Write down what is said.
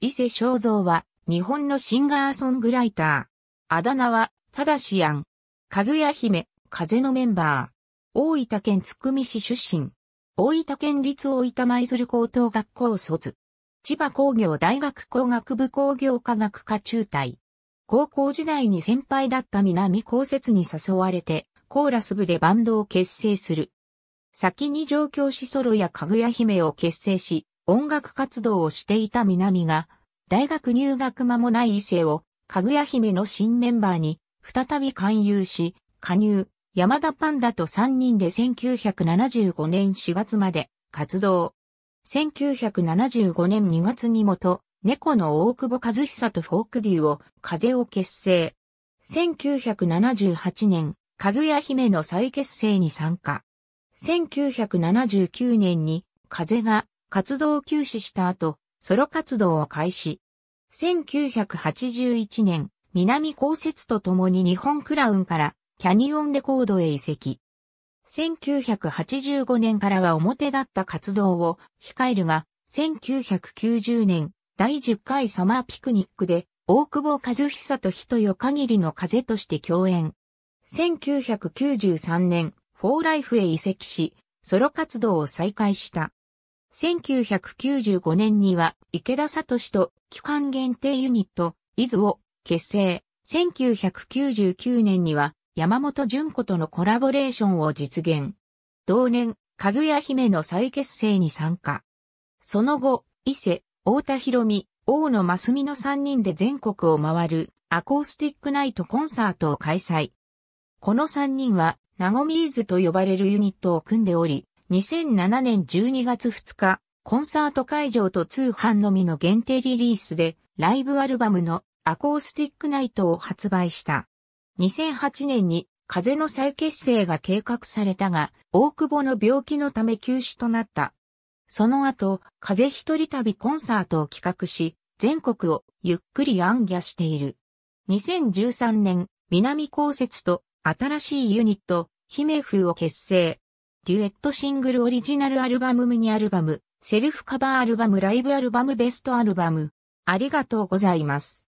伊勢正造は、日本のシンガーソングライター。あだ名は、ただしやん。かぐや姫、風のメンバー。大分県津久見市出身。大分県立大分舞鶴高等学校卒。千葉工業大学工学部工業科学科中退。高校時代に先輩だった南高設に誘われて、コーラス部でバンドを結成する。先に上京しソロやかぐや姫を結成し、音楽活動をしていた南が、大学入学間もない伊勢を、かぐや姫の新メンバーに、再び勧誘し、加入、山田パンダと3人で1975年4月まで活動。1975年2月にもと、猫の大久保和久とフォークデューを風を結成。1978年、かぐや姫の再結成に参加。1979年に風が活動を休止した後、ソロ活動を開始。1981年、南高設と共に日本クラウンからキャニオンレコードへ移籍。1985年からは表だった活動を控えるが、1990年第10回サマーピクニックで大久保和久と人よ限りの風として共演。1993年、フォーライフへ移籍し、ソロ活動を再開した。1995年には池田聡と期間限定ユニット、イズを結成。1999年には山本淳子とのコラボレーションを実現。同年、かぐや姫の再結成に参加。その後、伊勢、太田博美、大野真澄の3人で全国を回るアコースティックナイトコンサートを開催。この3人は、ナゴミーズと呼ばれるユニットを組んでおり、2007年12月2日、コンサート会場と通販のみの限定リリースで、ライブアルバムのアコースティックナイトを発売した。2008年に風の再結成が計画されたが、大久保の病気のため休止となった。その後、風一人旅コンサートを企画し、全国をゆっくり暗夜している。2013年、南高節と新しいユニット、姫風を結成。デュエットシングルオリジナルアルバムミニアルバム、セルフカバーアルバムライブアルバムベストアルバム。ありがとうございます。